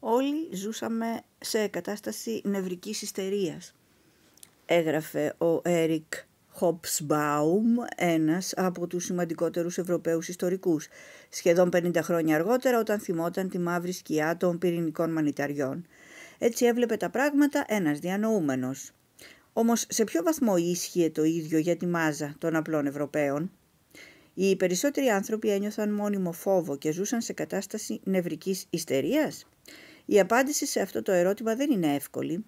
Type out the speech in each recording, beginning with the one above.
όλοι ζούσαμε σε κατάσταση νευρικής ιστερίας. Έγραφε ο Έρικ Χόπσμπαουμ, ένας από τους σημαντικότερους Ευρωπαίους ιστορικούς, σχεδόν 50 χρόνια αργότερα όταν θυμόταν τη μαύρη σκιά των πυρηνικών μανιταριών. Έτσι έβλεπε τα πράγματα ένας διανοούμενος. Όμως σε ποιο βαθμό ίσχυε το ίδιο για τη μάζα των απλών Ευρωπαίων. Οι περισσότεροι άνθρωποι ένιωθαν μόνιμο φόβο και ζούσαν σε κατάσταση νευρικής ιστερίας. Η απάντηση σε αυτό το ερώτημα δεν είναι εύκολη.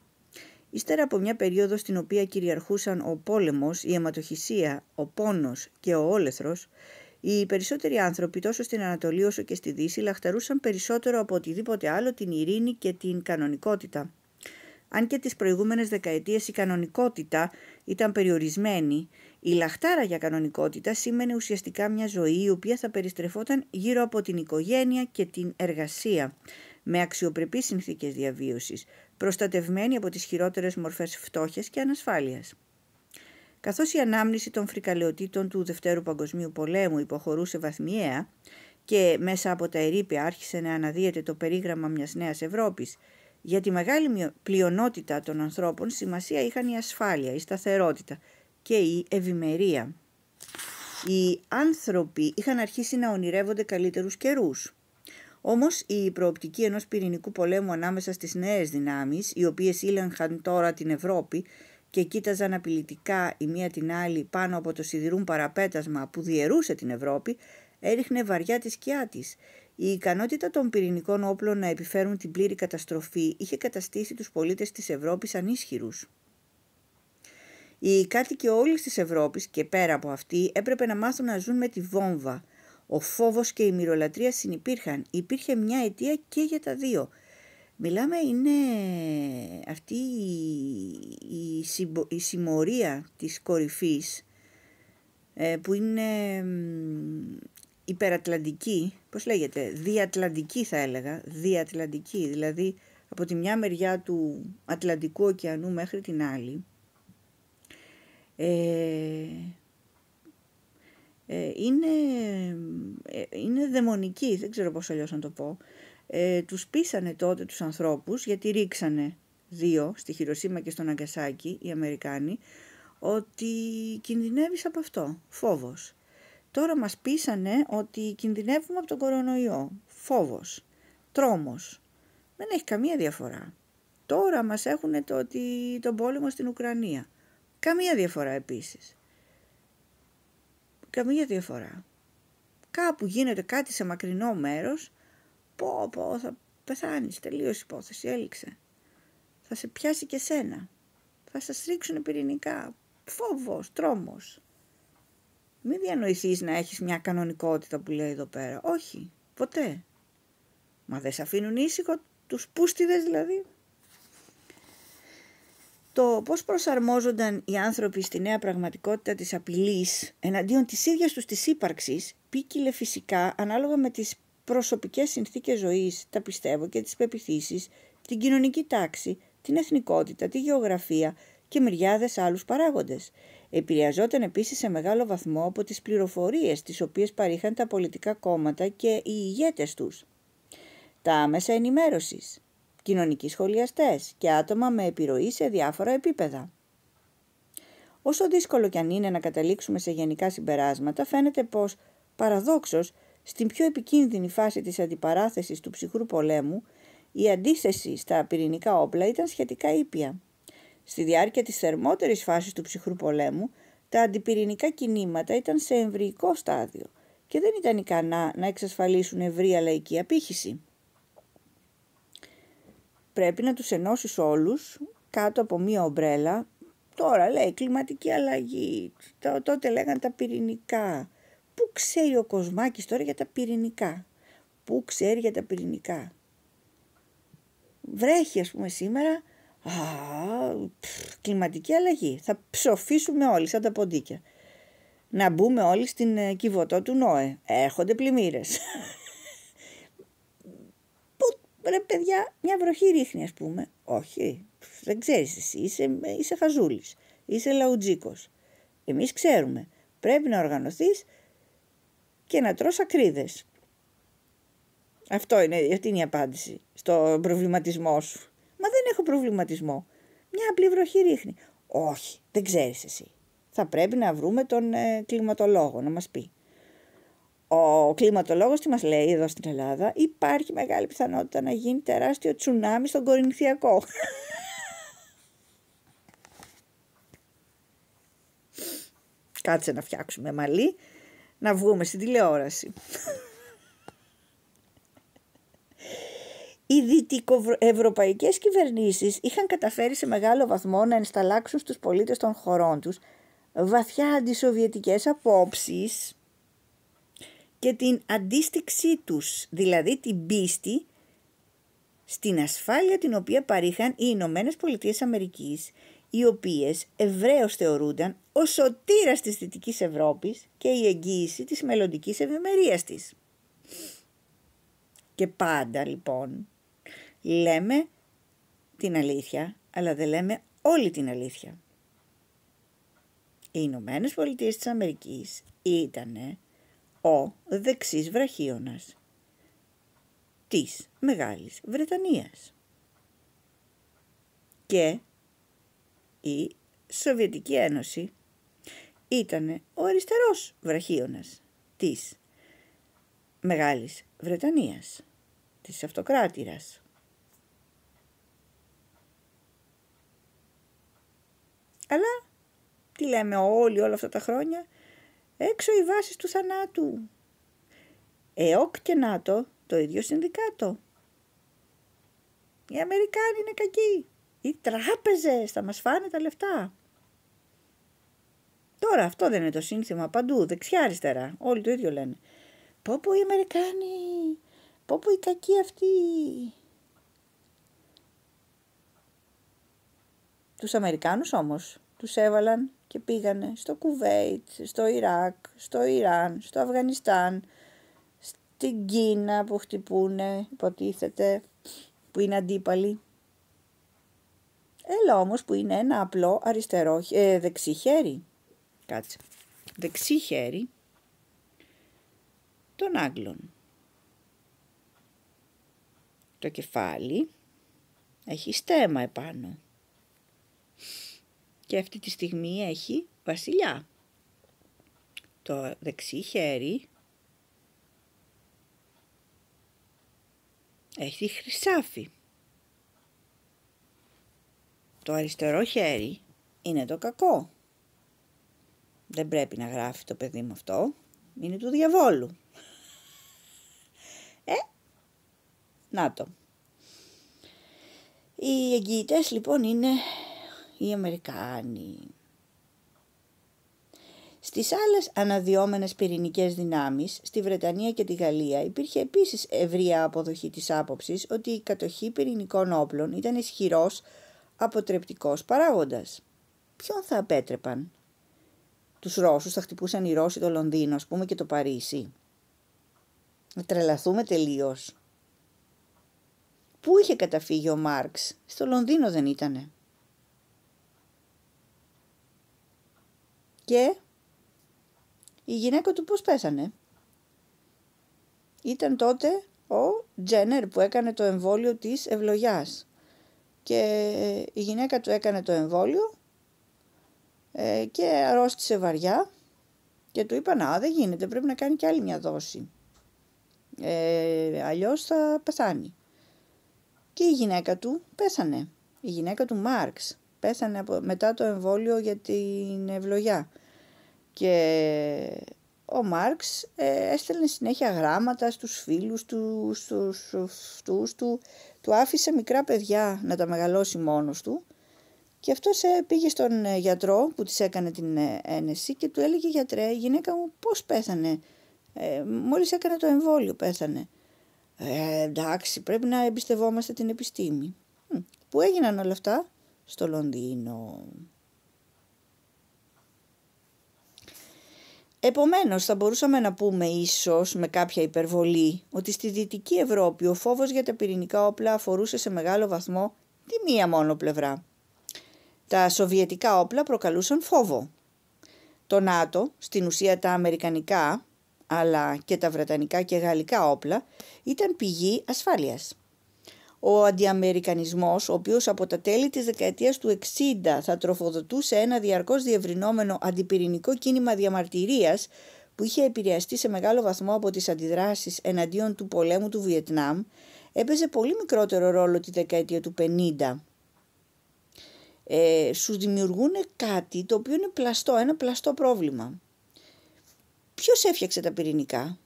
Ύστερα από μια περίοδο στην οποία κυριαρχούσαν ο πόλεμος, η αιματοχυσία, ο πόνος και ο όλεθρος, οι περισσότεροι άνθρωποι τόσο στην Ανατολή όσο και στη Δύση λαχταρούσαν περισσότερο από οτιδήποτε άλλο την ειρήνη και την κανονικότητα. Αν και τις προηγούμενες δεκαετίες η κανονικότητα ήταν περιορισμένη, η λαχτάρα για κανονικότητα σήμαινε ουσιαστικά μια ζωή η οποία θα περιστρεφόταν γύρω από την οικογένεια και την εργασία, με αξιοπρεπείς συνθήκες διαβίωσης, προστατευμένοι από τις χειρότερες μορφές φτώχειας και ανασφάλειας. Καθώς η ανάμνηση των φρικαλαιοτήτων του Δευτέρου Παγκοσμίου Πολέμου υποχωρούσε βαθμιαία και μέσα από τα ερήπια άρχισε να αναδύεται το περίγραμμα μιας νέας Ευρώπης, για τη μεγάλη πλειονότητα των ανθρώπων σημασία είχαν η ασφάλεια, η σταθερότητα και η ευημερία. Οι άνθρωποι είχαν αρχίσει να ονειρεύονται καλύτερους καιρούς. Όμως, η προοπτική ενός πυρηνικού πολέμου ανάμεσα στις νέες δυνάμεις, οι οποίες ήλεγχαν τώρα την Ευρώπη και κοίταζαν απειλητικά η μία την άλλη πάνω από το σιδηρούν παραπέτασμα που διαιρούσε την Ευρώπη, έριχνε βαριά τη σκιά της. Η ικανότητα των πυρηνικών όπλων να επιφέρουν την πλήρη καταστροφή είχε καταστήσει τους πολίτες της Ευρώπης ανίσχυρους. Οι κάτοικοι όλης της Ευρώπης και πέρα από αυτή έπρεπε να μάθουν να ζουν με τη βόμβα ο φόβος και η μυρολατρία συνυπήρχαν. Υπήρχε μια αιτία και για τα δύο. Μιλάμε είναι αυτή η, η συμμορία της κορυφής ε, που είναι υπερατλαντική, πώς λέγεται, διατλαντική θα έλεγα, διατλαντική, δηλαδή από τη μια μεριά του Ατλαντικού ωκεανού μέχρι την άλλη. Ε, ε, είναι, ε, είναι δαιμονική, δεν ξέρω πώς αλλιώς να το πω. Ε, τους πείσανε τότε τους ανθρώπους, γιατί ρίξανε δύο στη Χειροσύμα και στον Αγκασάκη οι Αμερικάνοι, ότι κινδυνεύεις από αυτό, φόβος. Τώρα μας πείσανε ότι κινδυνεύουμε από τον κορονοϊό, φόβος, τρόμος. Δεν έχει καμία διαφορά. Τώρα μας έχουν το, ότι, τον πόλεμο στην Ουκρανία. Καμία διαφορά επίσης καμία διαφορά. Κάπου γίνεται κάτι σε μακρινό μέρος, πω πω θα πεθάνεις, τελείως η υπόθεση, έληξε. Θα σε πιάσει και σένα. Θα σας ρίξουν πυρηνικά. Φόβος, τρόμος. Μην διανοηθείς να έχεις μια κανονικότητα που λέει εδώ πέρα. Όχι, ποτέ. Μα δεν σε αφήνουν ήσυχο τους πούστιδες δηλαδή το πώς προσαρμόζονταν οι άνθρωποι στη νέα πραγματικότητα της απειλής εναντίον της ίδιας τους της ύπαρξης πήκυλε φυσικά ανάλογα με τις προσωπικές συνθήκες ζωής, τα πιστεύω και τις πεπιθήσεις, την κοινωνική τάξη, την εθνικότητα, τη γεωγραφία και μυριάδες άλλους παράγοντες. Επηρεαζόταν επίσης σε μεγάλο βαθμό από τις πληροφορίες τις οποίες παρήχαν τα πολιτικά κόμματα και οι ηγέτες τους. Τα άμεσα ενημέρωσης, κοινωνικοί σχολιαστές και άτομα με επιρροή σε διάφορα επίπεδα. Όσο δύσκολο κι αν είναι να καταλήξουμε σε γενικά συμπεράσματα, φαίνεται πως, παραδόξως, στην πιο επικίνδυνη φάση της αντιπαράθεσης του ψυχρού πολέμου, η αντίθεση στα πυρηνικά όπλα ήταν σχετικά ήπια. Στη διάρκεια της θερμότερης φάσης του ψυχρού πολέμου, τα αντιπυρηνικά κινήματα ήταν σε εμβρυϊκό στάδιο και δεν ήταν ικανά να εξασφαλίσουν ευρία λαϊκή απήχηση πρέπει να τους ενώσεις όλους κάτω από μία ομπρέλα. Τώρα λέει κλιματική αλλαγή, τότε λέγανε τα πυρηνικά. Πού ξέρει ο Κοσμάκης τώρα για τα πυρηνικά. Πού ξέρει για τα πυρηνικά. Βρέχει ας πούμε σήμερα, α, κλιματική αλλαγή. Θα ψοφήσουμε όλοι σαν τα ποντίκια. Να μπούμε όλοι στην ε, κυβωτό του Νόε. Έρχονται πλημμύρες. ρε παιδιά, μια βροχή ρίχνει, ας πούμε. Όχι, δεν ξέρεις εσύ, είσαι, είσαι χαζούλης, είσαι λαουτζίκος. Εμείς ξέρουμε. Πρέπει να οργανωθείς και να τρως ακρίδες. Αυτό είναι, αυτή είναι η απάντηση στο προβληματισμό σου. Μα δεν έχω προβληματισμό. Μια απλή βροχή ρίχνει. Όχι, δεν ξέρεις εσύ. Θα πρέπει να βρούμε τον ε, κλιματολόγο να μας πει. Ο κλιματολόγος τι μας λέει εδώ στην Ελλάδα, υπάρχει μεγάλη πιθανότητα να γίνει τεράστιο τσουνάμι στον Κορινθιακό. Κάτσε να φτιάξουμε μαλλί, να βγούμε στην τηλεόραση. Οι δυτικοευρωπαϊκές κυβερνήσεις είχαν καταφέρει σε μεγάλο βαθμό να ενσταλάξουν στους πολίτες των χωρών τους βαθιά αντισοβιετικές απόψεις και την αντίστοιξή τους, δηλαδή την πίστη στην ασφάλεια την οποία παρήχαν οι Ηνωμένες Πολιτείες Αμερικής, οι οποίες ευρέως θεωρούνταν ο σωτήρας της Δυτικής Ευρώπης και η εγγύηση της μελλοντικής ευημερίας της. Και πάντα λοιπόν λέμε την αλήθεια, αλλά δεν λέμε όλη την αλήθεια. Οι Ηνωμένες Πολιτείες της Αμερικής ήτανε ο δεξής βραχίωνας της Μεγάλης Βρετανίας και η Σοβιετική Ένωση ήταν ο αριστερός βραχίωνας της Μεγάλης Βρετανίας, της Αυτοκράτηρας. Αλλά τι λέμε όλοι όλα αυτά τα χρόνια έξω οι βάσεις του θανάτου. ΕΟΚ και ΝΑΤΟ το ίδιο συνδικάτο. Οι Αμερικάνοι είναι κακοί. Οι τράπεζες θα μας φάνε τα λεφτά. Τώρα αυτό δεν είναι το σύνθημα παντού, δεξιά-αριστερά. Όλοι το ίδιο λένε. Πω πού οι Αμερικάνοι, πω οι κακοί αυτοί. Τους Αμερικάνους όμως τους έβαλαν και πήγανε στο Κουβέιτ, στο Ιράκ, στο Ιράν, στο Αφγανιστάν, στην Κίνα που χτυπούνε, υποτίθεται, που είναι αντίπαλοι. Έλα όμως που είναι ένα απλό αριστερό, ε, δεξί χέρι, κάτσε, δεξί χέρι των Άγγλων. Το κεφάλι έχει στέμα επάνω και αυτή τη στιγμή έχει βασιλιά. Το δεξί χέρι έχει χρυσάφι. Το αριστερό χέρι είναι το κακό. Δεν πρέπει να γράφει το παιδί μου αυτό. Είναι του διαβόλου. Ε, να το. Οι εγγυητές λοιπόν είναι οι Αμερικάνοι. Στις άλλες αναδυόμενες πυρηνικές δυνάμεις, στη Βρετανία και τη Γαλλία, υπήρχε επίσης ευρεία αποδοχή της άποψης ότι η κατοχή πυρηνικών όπλων ήταν ισχυρός αποτρεπτικός παράγοντας. Ποιον θα απέτρεπαν? Τους Ρώσους θα χτυπούσαν οι Ρώσοι το Λονδίνο, ας πούμε και το Παρίσι. Να τρελαθούμε τελείως. Πού είχε καταφύγει ο Μάρξ, στο Λονδίνο δεν ήτανε. και η γυναίκα του πώς πέθανε. Ήταν τότε ο Τζένερ που έκανε το εμβόλιο της ευλογιάς και η γυναίκα του έκανε το εμβόλιο ε, και αρρώστησε βαριά και του είπαν «Α, δεν γίνεται, πρέπει να κάνει και άλλη μια δόση, ε, αλλιώς θα πεθάνει». Και η γυναίκα του πέθανε, η γυναίκα του Μάρξ. Πέθανε μετά το εμβόλιο για την ευλογιά. Και ο Μάρξ ε, έστελνε συνέχεια γράμματα στους φίλους του, στους αυτούς του, του άφησε μικρά παιδιά να τα μεγαλώσει μόνος του και αυτός ε, πήγε στον ε, γιατρό που της έκανε την ένεση και του έλεγε «Γιατρέ, η γυναίκα μου πώς πέθανε, ε, μόλις έκανε το εμβόλιο πέθανε». Ε, εντάξει, πρέπει να εμπιστευόμαστε την επιστήμη. Που έγιναν όλα αυτά στο Λονδίνο. Επομένως θα μπορούσαμε να πούμε ίσως με κάποια υπερβολή ότι στη Δυτική Ευρώπη ο φόβος για τα πυρηνικά όπλα αφορούσε σε μεγάλο βαθμό τη μία μόνο πλευρά. Τα σοβιετικά όπλα προκαλούσαν φόβο. Το ΝΑΤΟ, στην ουσία τα αμερικανικά αλλά και τα βρετανικά και γαλλικά όπλα ήταν πηγή ασφάλειας. Ο αντιαμερικανισμός, ο οποίος από τα τέλη της δεκαετίας του 60 θα τροφοδοτούσε ένα διαρκώς διευρυνόμενο αντιπυρηνικό κίνημα διαμαρτυρίας που είχε επηρεαστεί σε μεγάλο βαθμό από τις αντιδράσεις εναντίον του πολέμου του Βιετνάμ, έπαιζε πολύ μικρότερο ρόλο τη δεκαετία του 50. Ε, σου δημιουργούν κάτι το οποίο είναι πλαστό, ένα πλαστό πρόβλημα. Ποιος έφτιαξε τα πυρηνικά?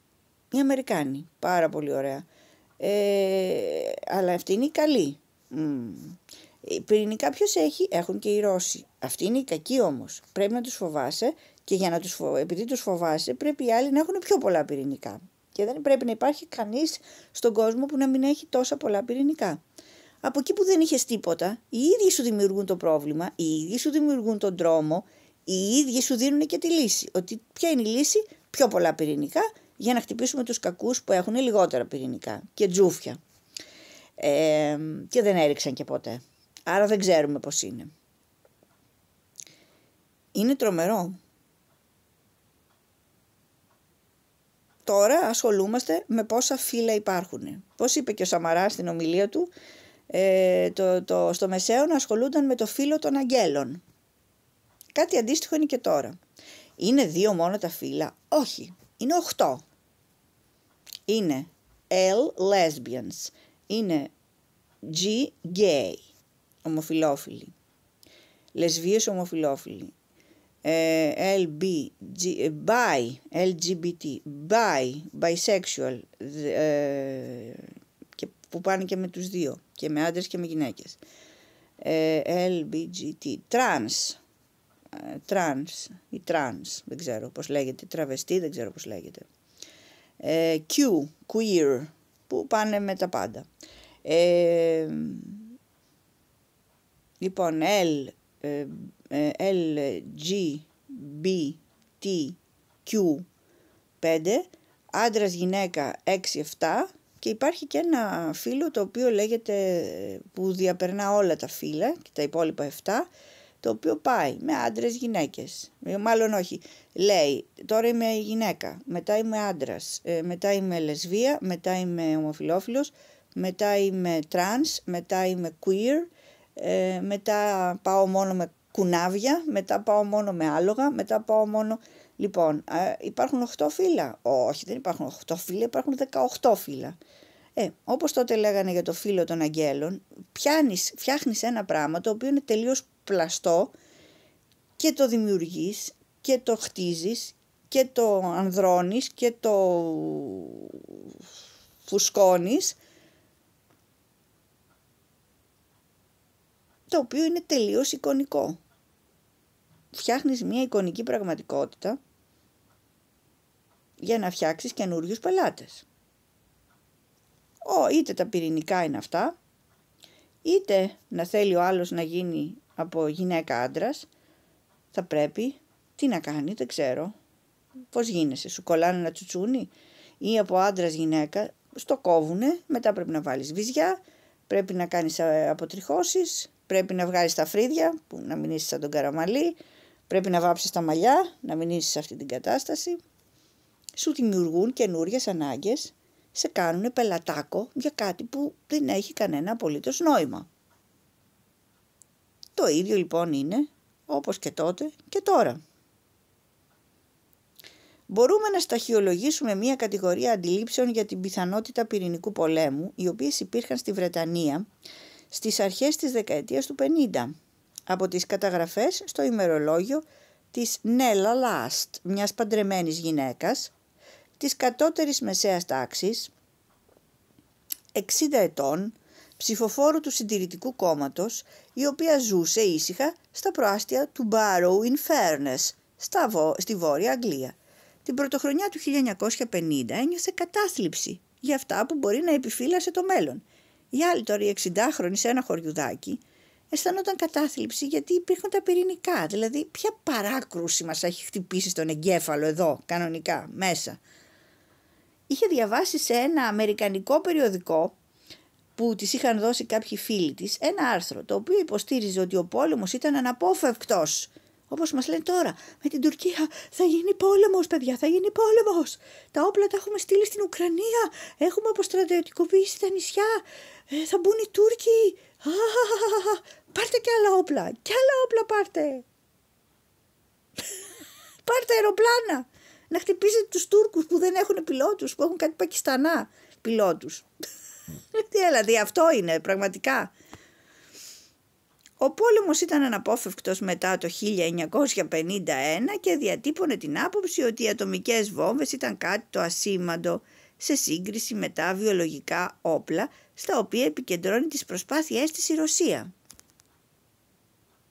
Οι Αμερικάνοι. Πάρα πολύ ωραία. Ε, αλλά αυτή είναι η καλή. Mm. Πυρηνικά ποιος έχει, έχουν και οι Ρώσοι. Αυτή είναι η κακή όμως. Πρέπει να τους φοβάσαι και για να τους φο... επειδή τους φοβάσαι, πρέπει οι άλλοι να έχουν πιο πολλά πυρηνικά. Και δεν πρέπει να υπάρχει κανείς στον κόσμο που να μην έχει τόσα πολλά πυρηνικά. Από εκεί που δεν είχες τίποτα, οι ίδιοι σου δημιουργούν το πρόβλημα, οι ίδιοι σου δημιουργούν τον τρόμο, οι ίδιοι σου δίνουν και τη λύση. Ότι ποια είναι η λύση, πιο πολλά πυρηνικά για να χτυπήσουμε τους κακούς που έχουν λιγότερα πυρηνικά και τζούφια. και δεν έριξαν και ποτέ. Άρα δεν ξέρουμε πώς είναι. Είναι τρομερό. Τώρα ασχολούμαστε με πόσα φύλλα υπάρχουν. Πώς είπε και ο Σαμαράς στην ομιλία του, ε, το, το, στο Μεσαίον ασχολούνταν με το φύλλο των αγγέλων. Κάτι αντίστοιχο είναι και τώρα. Είναι δύο μόνο τα φύλλα. Όχι. Είναι οχτώ είναι L lesbians, είναι G gay, ομοφιλόφιλοι, λεσβίες ομοφιλόφιλοι, ε, B G, ε, bi, LGBT, bi, bisexual, ε, και που πάνε και με τους δύο, και με άντρες και με γυναίκες. LBGT, trans, trans ή trans, δεν ξέρω πώς λέγεται, τραβεστή, δεν ξέρω πώς λέγεται ε, Q, queer, που πάνε με τα πάντα. Ε, λοιπόν, L, ε, ε, L, G, B, T, Q, 5, άντρας, γυναίκα, 6, 7 και υπάρχει και ένα φύλλο το οποίο λέγεται, που διαπερνά όλα τα φύλλα και τα υπόλοιπα 7, το οποίο πάει με άντρες γυναίκες. Μάλλον όχι. Λέει, τώρα είμαι γυναίκα, μετά είμαι άντρας, ε, μετά είμαι λεσβία, μετά είμαι ομοφυλόφιλο, μετά είμαι τρανς, μετά είμαι queer, ε, μετά πάω μόνο με κουνάβια, μετά πάω μόνο με άλογα, μετά πάω μόνο. Λοιπόν, ε, υπάρχουν 8 φύλλα. Όχι, δεν υπάρχουν 8 φύλλα, υπάρχουν 18 φύλλα. Ε, όπως τότε λέγανε για το φίλο των αγγέλων, πιάνεις, φτιάχνεις ένα πράγμα το οποίο είναι τελείως πλαστό και το δημιουργείς και το χτίζεις και το ανδρώνεις και το φουσκώνεις το οποίο είναι τελείως εικονικό. Φτιάχνεις μια εικονική πραγματικότητα για να φτιάξεις καινούριους πελάτες. Ο, είτε τα πυρηνικά είναι αυτά, είτε να θέλει ο άλλος να γίνει από γυναίκα άντρας, θα πρέπει τι να κάνει, δεν ξέρω. Πώς γίνεσαι, σου κολλάνε ένα τσουτσούνι ή από άντρας γυναίκα, στο κόβουνε, μετά πρέπει να βάλεις βυζιά, πρέπει να κάνεις ε, αποτριχώσεις, πρέπει να βγάλεις τα φρύδια, που να μην είσαι σαν τον καραμαλί, πρέπει να βάψεις τα μαλλιά, να μην είσαι σε αυτή την κατάσταση. Σου δημιουργούν καινούριες ανάγκες σε κάνουν πελατάκο για κάτι που δεν έχει κανένα απολύτως νόημα. Το ίδιο λοιπόν είναι όπως και τότε και τώρα. Μπορούμε να σταχυολογήσουμε μια κατηγορία αντιλήψεων για την πιθανότητα πυρηνικού πολέμου, οι οποίες υπήρχαν στη Βρετανία στις αρχές της δεκαετίας του 50, από τις καταγραφές στο ημερολόγιο της Νέλα Λάστ, μιας παντρεμένης γυναίκας, της κατώτερης μεσαίας τάξης, 60 ετών, ψηφοφόρου του Συντηρητικού Κόμματος, η οποία ζούσε ήσυχα στα προάστια του Barrow in στη Βόρεια Αγγλία. Την πρωτοχρονιά του 1950 ένιωσε κατάθλιψη για αυτά που μπορεί να επιφύλασε το μέλλον. Οι άλλοι τώρα, οι 60χρονοι σε ένα χωριουδάκι, αισθανόταν κατάθλιψη γιατί υπήρχαν τα πυρηνικά. Δηλαδή, ποια παράκρουση μας έχει χτυπήσει στον εγκέφαλο εδώ, κανονικά, μέσα είχε διαβάσει σε ένα αμερικανικό περιοδικό που της είχαν δώσει κάποιοι φίλοι της ένα άρθρο το οποίο υποστήριζε ότι ο πόλεμος ήταν αναπόφευκτος. Όπως μας λένε τώρα, με την Τουρκία θα γίνει πόλεμος παιδιά, θα γίνει πόλεμος. Τα όπλα τα έχουμε στείλει στην Ουκρανία, έχουμε αποστρατιωτικοποιήσει τα νησιά, ε, θα μπουν οι Τούρκοι. πάρτε κι άλλα όπλα, κι άλλα όπλα πάρτε. πάρτε αεροπλάνα να χτυπήσετε τους Τούρκους που δεν έχουν πιλότους, που έχουν κάτι Πακιστανά πιλότους. δηλαδή αυτό είναι πραγματικά. Ο πόλεμος ήταν αναπόφευκτος μετά το 1951 και διατύπωνε την άποψη ότι οι ατομικές βόμβες ήταν κάτι το ασήμαντο σε σύγκριση με τα βιολογικά όπλα στα οποία επικεντρώνει τις προσπάθειές της η Ρωσία.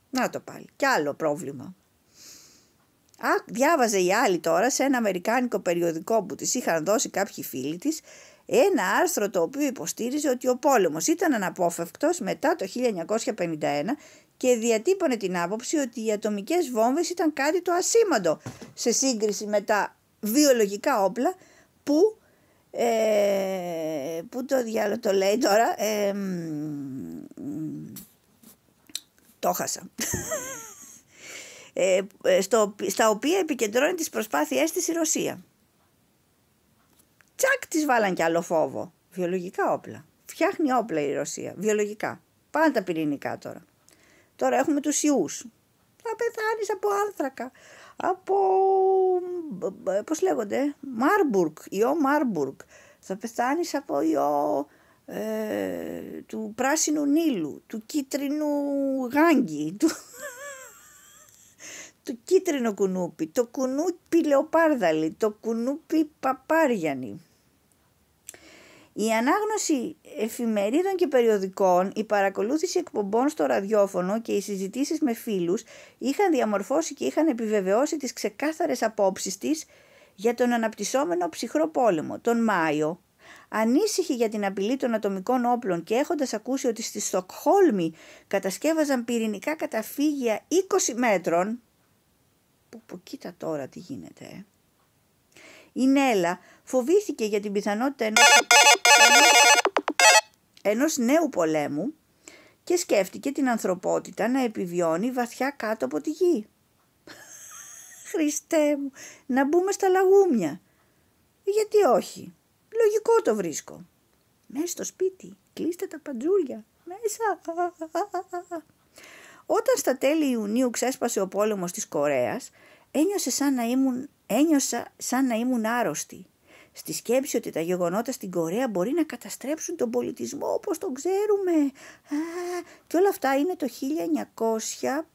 Να το πάλι. Κι άλλο πρόβλημα διάβαζε η άλλη τώρα σε ένα αμερικάνικο περιοδικό που της είχαν δώσει κάποιοι φίλοι της ένα άρθρο το οποίο υποστήριζε ότι ο πόλεμος ήταν αναπόφευκτος μετά το 1951 και διατύπωνε την άποψη ότι οι ατομικές βόμβες ήταν κάτι το ασήμαντο σε σύγκριση με τα βιολογικά όπλα που, ε, που το διάλογο το λέει τώρα, ε, το ε, ε, στα οποία επικεντρώνει τις προσπάθειές της η Ρωσία. Τσακ της βάλαν κι άλλο φόβο. Βιολογικά όπλα. Φτιάχνει όπλα η Ρωσία. Βιολογικά. Πάντα πυρηνικά τώρα. Τώρα έχουμε τους ιούς. Θα πεθάνεις από άνθρακα. Από... Ε, πώς λέγονται. Μάρμπουργκ. Ιό Μάρμπουργκ. Θα πεθάνεις από ιό... του πράσινου νείλου, του κίτρινου γάγκη, του το κίτρινο κουνούπι, το κουνούπι λεοπάρδαλη, το κουνούπι παπάριανη. Η ανάγνωση εφημερίδων και περιοδικών, η παρακολούθηση εκπομπών στο ραδιόφωνο και οι συζητήσεις με φίλους είχαν διαμορφώσει και είχαν επιβεβαιώσει τις ξεκάθαρες απόψεις της για τον αναπτυσσόμενο ψυχρό πόλεμο, τον Μάιο. ανήσυχη για την απειλή των ατομικών όπλων και έχοντας ακούσει ότι στη Στοκχόλμη κατασκεύαζαν πυρηνικά καταφύγια 20 μέτρων, που, που κοίτα τώρα τι γίνεται. Ε. Η Νέλα φοβήθηκε για την πιθανότητα ενός, ενός νέου πολέμου και σκέφτηκε την ανθρωπότητα να επιβιώνει βαθιά κάτω από τη γη. Χριστέ μου, να μπούμε στα λαγούμια. Γιατί όχι, λογικό το βρίσκω. Μέσα στο σπίτι, κλείστε τα παντζούρια, μέσα. Όταν στα τέλη Ιουνίου ξέσπασε ο πόλεμος της Κορέας, ένιωσε σαν να ήμουν, ένιωσα σαν να ήμουν άρρωστη. Στη σκέψη ότι τα γεγονότα στην Κορέα μπορεί να καταστρέψουν τον πολιτισμό όπως τον ξέρουμε. Α, και όλα αυτά είναι το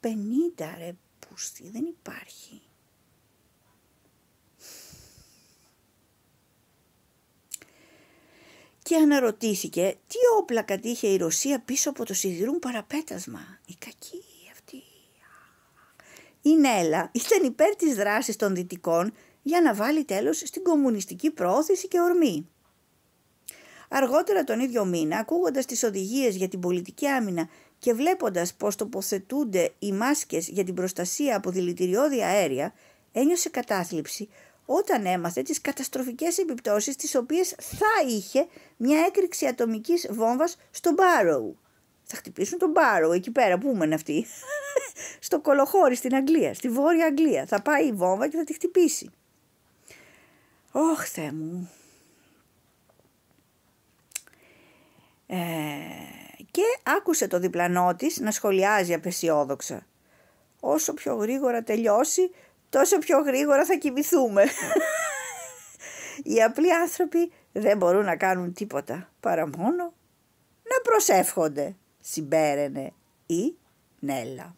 1950 ρε πούστη, δεν υπάρχει. και αναρωτήθηκε τι όπλα κατήχε η Ρωσία πίσω από το σιδηρούν παραπέτασμα. Η κακή η Νέλα ήταν υπέρ της δράσης των δυτικών για να βάλει τέλος στην κομμουνιστική πρόθεση και ορμή. Αργότερα τον ίδιο μήνα, ακούγοντας τις οδηγίες για την πολιτική άμυνα και βλέποντας πως τοποθετούνται οι μάσκες για την προστασία από δηλητηριώδη αέρια, ένιωσε κατάθλιψη όταν έμαθε τις καταστροφικές επιπτώσεις τις οποίες θα είχε μια έκρηξη ατομικής βόμβας στο Μπάρουου. Θα χτυπήσουν τον Μπάρο εκεί πέρα που είναι αυτή. Στο κολοχώρι στην Αγγλία, στη Βόρεια Αγγλία. Θα πάει η βόμβα και θα τη χτυπήσει. Ωχ, μου. Ε, και άκουσε το διπλανό της να σχολιάζει απεσιόδοξα. Όσο πιο γρήγορα τελειώσει, τόσο πιο γρήγορα θα κοιμηθούμε. Οι απλοί άνθρωποι δεν μπορούν να κάνουν τίποτα παρά μόνο να προσεύχονται. Siberene i Nella.